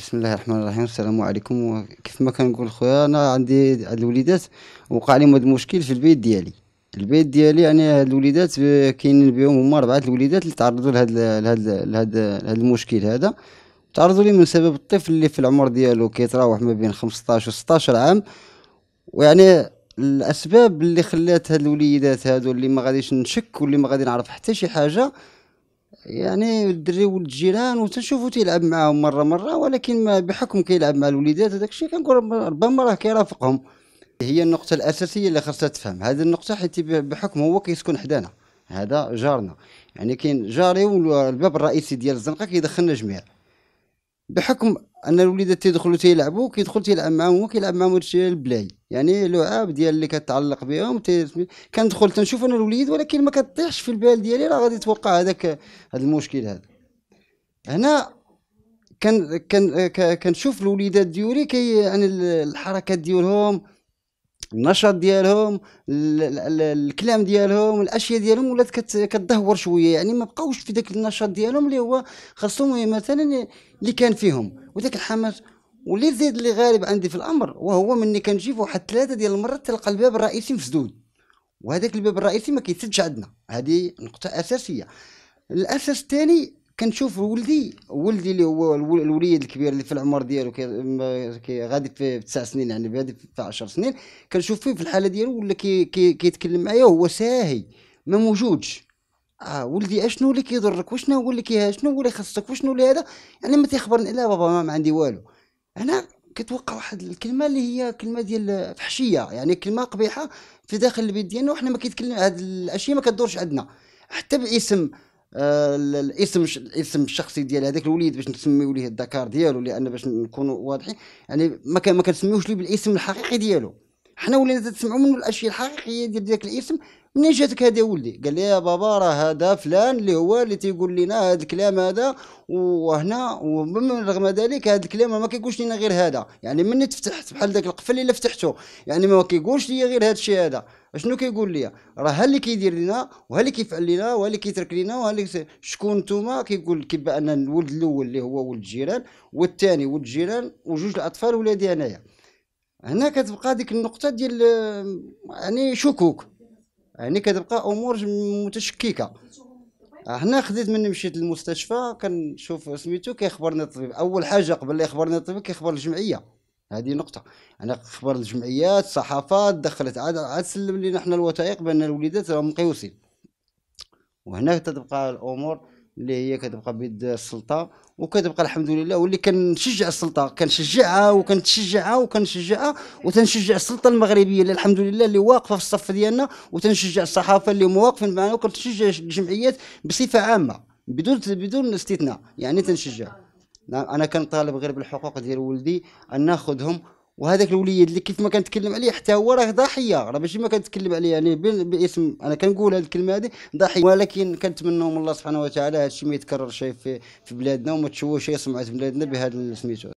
بسم الله الرحمن الرحيم السلام عليكم كيف ما كنقول خويا انا عندي هاد الوليدات وقع لي هاد المشكل في البيت ديالي البيت ديالي يعني هاد الوليدات كاينين بهم هما اربعه الوليدات اللي تعرضوا لهاد لهاد لهاد لهاد المشكل هذا تعرضوا ليه من سبب الطفل اللي في العمر ديالو كيتراوح ما بين 15 و 16 عام ويعني الاسباب اللي خلات هاد الوليدات هادو اللي ما غاديش نشك واللي ما غادي نعرف حتى شي حاجه يعني الدري ولد الجيران وتنشوفو تيلعب معاهم مره مره ولكن ما بحكم كيلعب مع الوليدات هذاك الشيء كنقول ربما راه كيرافقهم هي النقطه الاساسيه اللي خاصها تفهم هذه النقطه حيت بحكم هو كيسكن حدانا هذا جارنا يعني كاين جاري والباب الرئيسي ديال الزنقه كيدخلنا جميع بحكم ان الوليدات تيدخلوا تيلعبوا كيدخل تيلعب معاهم هو كيلعب معاهم هادشي البلاي يعني لعاب ديال اللي كتعلق بهم كندخل تنشوف انا الوليد ولكن ما كطيحش في البال ديالي راه غادي يتوقع هذاك هذا المشكل هذا هنا كان كان كنشوف الوليدات ديالي كي يعني الحركات ديالهم النشاط ديالهم الكلام ديالهم الاشياء ديالهم ولات كتدهور شويه يعني ما بقاوش في داك النشاط ديالهم اللي هو خاصهم مثلا اللي كان فيهم وداك الحماس واللي زيد اللي غالب عندي في الامر وهو مني كنجي واحد ثلاثه ديال المرات تلقى الباب الرئيسي مسدود وهذاك الباب الرئيسي ما كيسدش عندنا هذه نقطه اساسيه الاساس الثاني كنشوف ولدي ولدي اللي هو الوليد الكبير اللي في العمر ديالو كي غادي في تسع سنين يعني غادي في 10 سنين كنشوف فيه في الحاله ديالو ولا كي كيتكلم معايا وهو ساهي ما موجودش اه ولدي اشنو اللي كيضرك وشنو هو اللي كيها شنو هو اللي خاصك وشنو اللي هذا يعني ما تيخبرني لا بابا ما, ما عندي والو انا كتوقع واحد الكلمه اللي هي كلمه ديال فحشيه يعني كلمه قبيحه في داخل البيت ديالنا وحنا ما كيتكلم هاد الاشياء ما كدورش عندنا حتى باسم آه الاسم الاسم الشخصي ديال هذاك الوليد باش نسميو ليه الذكر ديالو لان باش نكونوا واضحين يعني ما ما كنسميوش ليه بالاسم الحقيقي ديالو حنا ولينا تسمعوا منه الاشياء الحقيقيه ديال ذاك الاسم منين جاتك هذا ولدي قال لي يا بابا راه هذا فلان اللي هو اللي تيقول لنا هذا الكلام هذا وهنا ومن رغم ذلك هذا الكلام ما كيقولش لنا غير هذا يعني مني تفتحت بحال داك القفل اللي فتحته يعني ما كيقولش لي غير هذا الشيء هذا شنو كيقول لي راه ها اللي كيدير لنا وها اللي كيفعل لنا وها اللي كيترك لنا وها اللي شكون نتوما كيقول كي بان الولد الاول اللي هو ولد الجيران والثاني ولد الجيران وجوج الاطفال ولادي انايا هنا كتبقى ديك النقطه ديال يعني شكوك يعني كتبقى امور متشككه آه، هنا خديت من مشيت للمستشفى كنشوف سميتو كيخبرني الطبيب اول حاجه قبل لا يخبرني الطبيب كيخبر الجمعيه هذه نقطة أنا خبر الجمعيات الصحافات دخلت عاد عاد سلم لينا حنا الوثائق بأن الوليدات راهم مقيوسين وهنا تتبقى الأمور اللي هي كتبقى بيد السلطه وكتبقى الحمد لله واللي كنشجع السلطه كنشجعها وكنتشجعها وكنشجعها وتنشجع السلطه المغربيه اللي الحمد لله اللي واقفه في الصف ديالنا وتنشجع الصحافه اللي مواقفين معنا وكنتشجع الجمعيات بصفه عامه بدون بدون استثناء يعني تنشجع انا كنطالب غير بالحقوق ديال ولدي ان ناخذهم وهذاك الوليد اللي كيف ما كنتكلم عليه حتى هو راه ضحيه راه ماشي ما كنتكلم عليه يعني باسم انا كنقول هذه الكلمه هذه ضحيه ولكن كنتمنوا من الله سبحانه وتعالى هذا الشيء ما يتكررش في في بلادنا وما تشوهش شي سمعه بلادنا بهذا سميتو